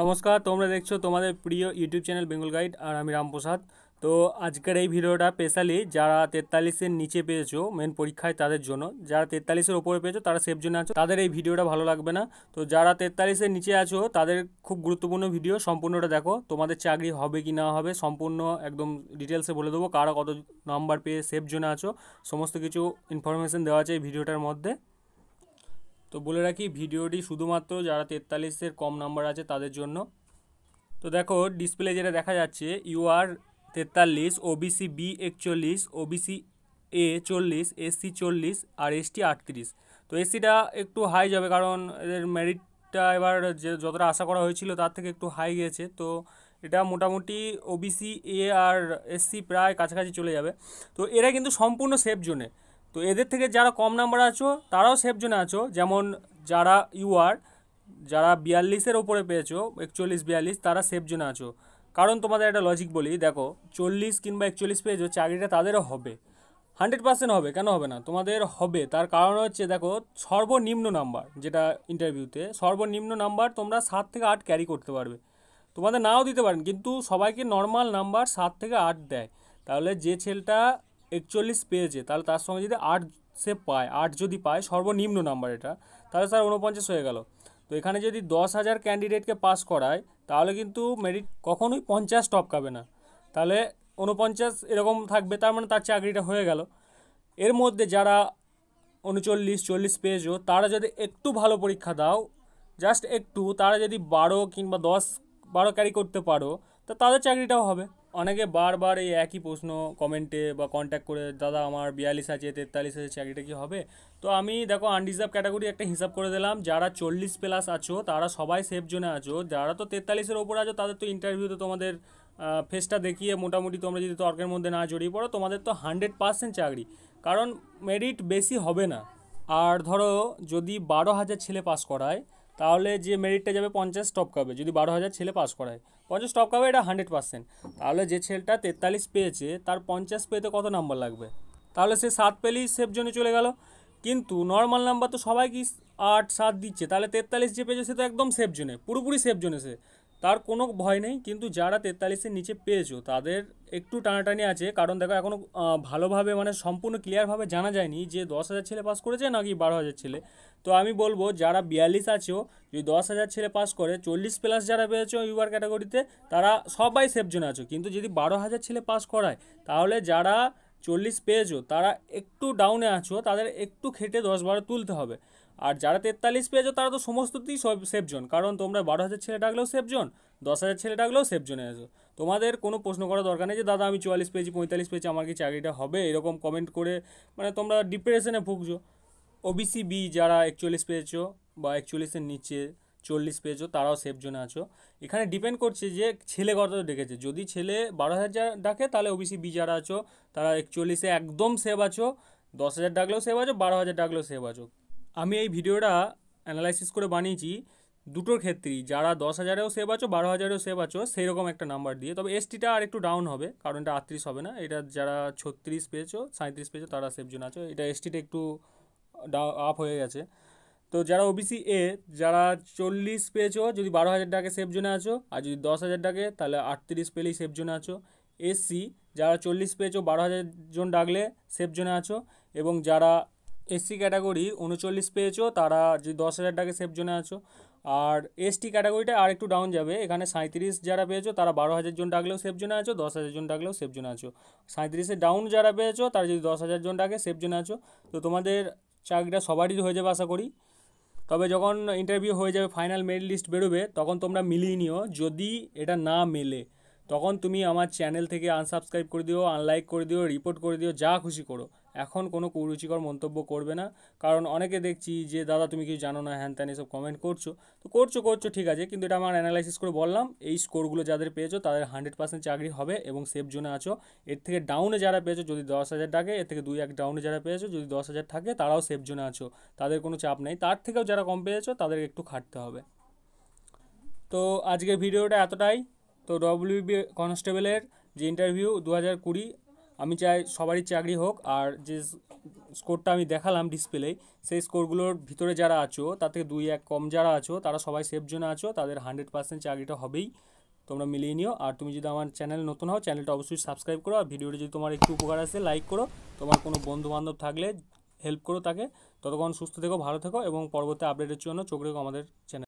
নমস্কার তোমরা দেখছো তোমাদের প্রিয় ইউটিউব চ্যানেল বেঙ্গল গাইড আর আমি রামপ্রসাদ তো আজকের এই ভিডিওটা স্পেশালি যারা তেতাল্লিশের নিচে পেয়েছো মেন পরীক্ষায় তাদের জন্য যারা তেতাল্লিশের ওপরে পেয়েছো তারা সেফ জন্য আছো তাদের এই ভিডিওটা ভালো লাগবে না তো যারা তেতাল্লিশের নিচে আছো তাদের খুব গুরুত্বপূর্ণ ভিডিও সম্পূর্ণটা দেখো তোমাদের চাকরি হবে কি না হবে সম্পূর্ণ একদম ডিটেলসে বলে দেবো কারা কত নাম্বার পেয়ে সেফ জন্য আছো সমস্ত কিছু ইনফরমেশান দেওয়া আছে এই ভিডিওটার মধ্যে তো বলে রাখি ভিডিওটি শুধুমাত্র যারা তেতাল্লিশের কম নাম্বার আছে তাদের জন্য তো দেখো ডিসপ্লে যেটা দেখা যাচ্ছে ইউ আর তেতাল্লিশ ওবিসি বি একচল্লিশ ওবিসি এ চল্লিশ এসসি চল্লিশ আর এসটি আটত্রিশ তো এসসিটা একটু হাই যাবে কারণ এদের মেরিটটা এবার যে যতটা আশা করা হয়েছিল তার থেকে একটু হাই গেছে তো এটা মোটামুটি ওবিসি এ আর এসসি প্রায় কাছাকাছি চলে যাবে তো এরা কিন্তু সম্পূর্ণ সেফ জোনে তো এদের থেকে যারা কম নাম্বার আছো তারাও সেফ জোনে আছো যেমন যারা ইউ আর যারা বিয়াল্লিশের ওপরে পেয়েছো একচল্লিশ বিয়াল্লিশ তারা সেফ জোনে আছো কারণ তোমাদের একটা লজিক বলি দেখো চল্লিশ কিংবা একচল্লিশ পেয়েছো চাকরিটা তাদেরও হবে হান্ড্রেড পার্সেন্ট হবে কেন হবে না তোমাদের হবে তার কারণ হচ্ছে দেখো সর্বনিম্ন নাম্বার যেটা ইন্টারভিউতে সর্বনিম্ন নাম্বার তোমরা সাত থেকে আট ক্যারি করতে পারবে তোমাদের নাও দিতে পারেন কিন্তু সবাইকে নর্মাল নাম্বার সাত থেকে আট দেয় তাহলে যে ছেলেটা একচল্লিশ পেয়েছে তাহলে তার সঙ্গে যদি আট সে পায় আট যদি পায় সর্বনিম্ন নাম্বার এটা তাহলে স্যার উনপঞ্চাশ হয়ে গেল তো এখানে যদি দশ হাজার ক্যান্ডিডেটকে পাস করায় তাহলে কিন্তু মেরিট কখনোই পঞ্চাশ টপকাবে না তাহলে উনপঞ্চাশ এরকম থাকবে তার মানে তার চাকরিটা হয়ে গেল এর মধ্যে যারা উনচল্লিশ চল্লিশ পেয়েছো তারা যদি একটু ভালো পরীক্ষা দাও জাস্ট একটু তারা যদি বারো কিংবা দশ বারো ক্যারি করতে পারো তা তাদের চাকরিটাও হবে অনেকে বারবার এই একই প্রশ্ন কমেন্টে বা কন্ট্যাক্ট করে দাদা আমার বিয়াল্লিশ আছে তেতাল্লিশ আছে চাকরিটা কি হবে তো আমি দেখো আনডিজার্ভ ক্যাটাগরি একটা হিসাব করে দিলাম যারা চল্লিশ প্লাস আছো তারা সবাই সেফ জোনে আছো যারা তো তেতাল্লিশের ওপর আছো তাদের তো ইন্টারভিউতে তোমাদের ফেসটা দেখিয়ে মোটামুটি তোমরা যদি তর্কের মধ্যে না জড়িয়ে পড়ো তোমাদের তো হান্ড্রেড পার্সেন্ট চাকরি কারণ মেরিট বেশি হবে না আর ধরো যদি বারো হাজার ছেলে পাস করায় তাহলে যে মেরিটটা যাবে পঞ্চাশ কাবে যদি বারো হাজার ছেলে পাস করায় পঞ্চাশ হবে এটা হান্ড্রেড পার্সেন্ট তাহলে যে ছেলেটা তেতাল্লিশ পেয়েছে তার পঞ্চাশ পেতে কত নাম্বার লাগবে তাহলে সে সাত পেলেই সেফ জোনে চলে গেল কিন্তু নর্মাল নাম্বার তো সবাই কি আট সাত দিচ্ছে তাহলে তেতাল্লিশ যে পেয়েছে সে তো একদম সেফ জোনে পুরোপুরি সেফ জোনে সে তার কোনো ভয় নেই কিন্তু যারা তেতাল্লিশের নিচে পেয়েছো তাদের একটু টানাটানি আছে কারণ দেখো এখনও ভালোভাবে মানে সম্পূর্ণ ক্লিয়ারভাবে জানা যায়নি যে দশ হাজার ছেলে পাস করেছে নাকি বারো হাজার ছেলে তো আমি বলবো যারা বিয়াল্লিশ আছেও যদি দশ হাজার ছেলে পাস করে চল্লিশ প্লাস যারা পেয়েছো ইউবার ক্যাটাগরিতে তারা সবাই সেফজন আছো কিন্তু যদি বারো হাজার ছেলে পাস করায় তাহলে যারা চল্লিশ পেয়েছো তারা একটু ডাউনে আছো তাদের একটু খেটে দশ বারো তুলতে হবে আর যারা তেতাল্লিশ পেয়েছো তারা তো সমস্ততেই সব সেফ জোন কারণ তোমরা বারো হাজার ছেলে ডাকলেও সেফ জোন দশ হাজার ছেলে ডাকলেও সেফ জোনে আসো তোমাদের কোনো প্রশ্ন করার দরকার নেই যে দাদা আমি চুয়াল্লিশ পেয়েছি পঁয়তাল্লিশ পেয়েছি আমার কি চাকরিটা হবে এরকম কমেন্ট করে মানে তোমরা ডিপ্রেশনে ভুগছো ওবিসি বি যারা একচল্লিশ পেয়েছো বা একচল্লিশের নিচে চল্লিশ পেয়েছো তারাও সেফ জোনে আছো এখানে ডিপেন্ড করছে যে ছেলে কত ডেকেছে যদি ছেলে বারো হাজার ডাকে তাহলে ওবিসি বি যারা আছো তারা একচল্লিশে একদম সেভ আছো দশ হাজার ডাকলেও সেভ আছো বারো হাজার ডাকলেও সেভ আছো আমি এই ভিডিওটা অ্যানালাইসিস করে বানিয়েছি দুটোর ক্ষেত্রেই যারা দশ হাজারেও সেভ আছো বারো হাজারেও সেভ আছো সেই রকম একটা নাম্বার দিয়ে তবে এসটিটা আর একটু ডাউন হবে কারণ এটা আটত্রিশ হবে না এটা যারা ছত্রিশ পেয়েছো সাঁত্রিশ পেয়েছো তারা সেভ জন আছো এটা এসটিটা একটু আপ হয়ে গেছে তো যারা ওবিসি এ যারা চল্লিশ পেয়েছো যদি বারো হাজার টাকা সেভ জোনে আছো আর যদি দশ হাজার ডাকে তাহলে আটত্রিশ পেলেই সেভ জোনে আছো এসসি যারা চল্লিশ পেয়েছো বারো হাজার জন ডাকলে সেভ জোনে আছো এবং যারা এসসি ক্যাটাগরি উনচল্লিশ পেয়েছো তারা যে দশ হাজার টাকা সেফ জোনে আছো আর এসটি ক্যাটাগরিটা আর একটু ডাউন যাবে এখানে সাঁত্রিশ যারা পেয়েছো তারা বারো হাজার জন ডাকলেও সেফ জোনে আছো দশ হাজার জন ডাকলেও সেফ জোনে আছো সাঁত্রিশে ডাউন যারা পেয়েছো তারা যদি দশ হাজার জন ডাকে সেফ জোনে আছো তো তোমাদের চাকরিটা সবারই হয়ে যাবে আশা করি তবে যখন ইন্টারভিউ হয়ে যাবে ফাইনাল মেরিট লিস্ট বেরোবে তখন তোমরা মিলিয়ে নিও যদি এটা না মেলে তখন তুমি আমার চ্যানেল থেকে আনসাবস্ক্রাইব করে দিও আনলাইক করে দিও রিপোর্ট করে দিও যা খুশি করো এখন কোনো কুরুচিকর মন্তব্য করবে না কারণ অনেকে দেখছি যে দাদা তুমি কিছু জানো না হ্যান ত্যান এসব কমেন্ট করছো তো করছো করছো ঠিক আছে কিন্তু এটা আমার অ্যানালাইসিস করে বললাম এই স্কোরগুলো যাদের পেয়েছো তাদের হান্ড্রেড পার্সেন্ট চাকরি হবে এবং সেফ জোনে আছো এর থেকে ডাউনে যারা পেয়েছো যদি দশ হাজার টাকে এর থেকে দুই এক ডাউনে যারা পেয়েছো যদি দশ হাজার থাকে তারাও সেফ জোনে আছো তাদের কোনো চাপ নেই তার থেকেও যারা কম পেয়েছো তাদের একটু খাটতে হবে তো আজকের ভিডিওটা এতটাই তো ডব্লিউবি কনস্টেবলের যে ইন্টারভিউ দু হাজার কুড়ি আমি চাই সবারই চাকরি হোক আর যে স্কোরটা আমি দেখালাম ডিসপ্লে সেই স্কোরগুলোর ভিতরে যারা আছো তার থেকে দুই এক কম যারা আছো তারা সবাই সেফ জোনে আছো তাদের হান্ড্রেড পার্সেন্ট চাকরিটা হবেই তোমরা মিলিয়ে নিও আর তুমি যদি আমার চ্যানেল নতুন হও চ্যানেলটা অবশ্যই সাবস্ক্রাইব করো আর ভিডিওটি যদি তোমার একটু উপকার আসে লাইক করো তোমার কোনো বন্ধু বান্ধব থাকলে হেল্প করো তাকে ততক্ষণ সুস্থ থেকো ভালো থেকো এবং পরবর্তী আপডেটের জন্য চোখ রেখো আমাদের চ্যানেল